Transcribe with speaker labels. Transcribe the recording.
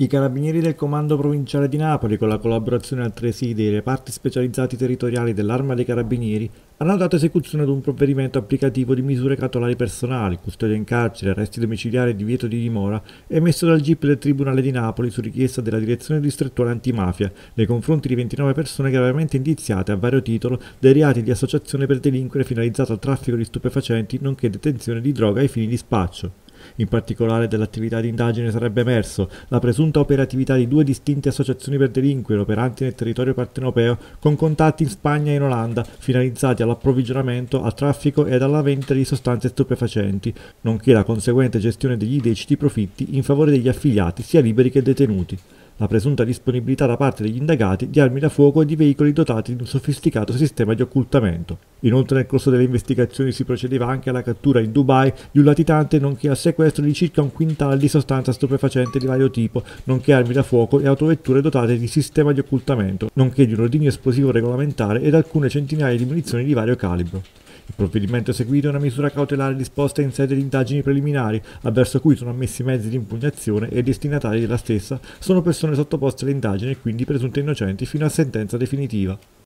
Speaker 1: I carabinieri del Comando Provinciale di Napoli, con la collaborazione altresì dei reparti specializzati territoriali dell'Arma dei Carabinieri, hanno dato esecuzione ad un provvedimento applicativo di misure cautelari personali, custodia in carcere, arresti domiciliari e divieto di dimora, emesso dal GIP del Tribunale di Napoli su richiesta della Direzione Distrettuale Antimafia, nei confronti di 29 persone gravemente indiziate a vario titolo dei reati di associazione per delinquere finalizzato al traffico di stupefacenti, nonché detenzione di droga ai fini di spaccio. In particolare dell'attività di indagine sarebbe emerso la presunta operatività di due distinte associazioni per delinquere operanti nel territorio partenopeo con contatti in Spagna e in Olanda finalizzati all'approvvigionamento, al traffico e alla vendita di sostanze stupefacenti, nonché la conseguente gestione degli illeciti profitti in favore degli affiliati sia liberi che detenuti la presunta disponibilità da parte degli indagati di armi da fuoco e di veicoli dotati di un sofisticato sistema di occultamento. Inoltre nel corso delle investigazioni si procedeva anche alla cattura in Dubai di un latitante nonché al sequestro di circa un quintale di sostanza stupefacente di vario tipo, nonché armi da fuoco e autovetture dotate di sistema di occultamento, nonché di un ordigno esplosivo regolamentare ed alcune centinaia di munizioni di vario calibro. Il provvedimento eseguito è una misura cautelare disposta in sede di indagini preliminari, avverso cui sono ammessi mezzi di impugnazione e i destinatari della stessa sono persone sottoposte alle indagini e quindi presunte innocenti fino a sentenza definitiva.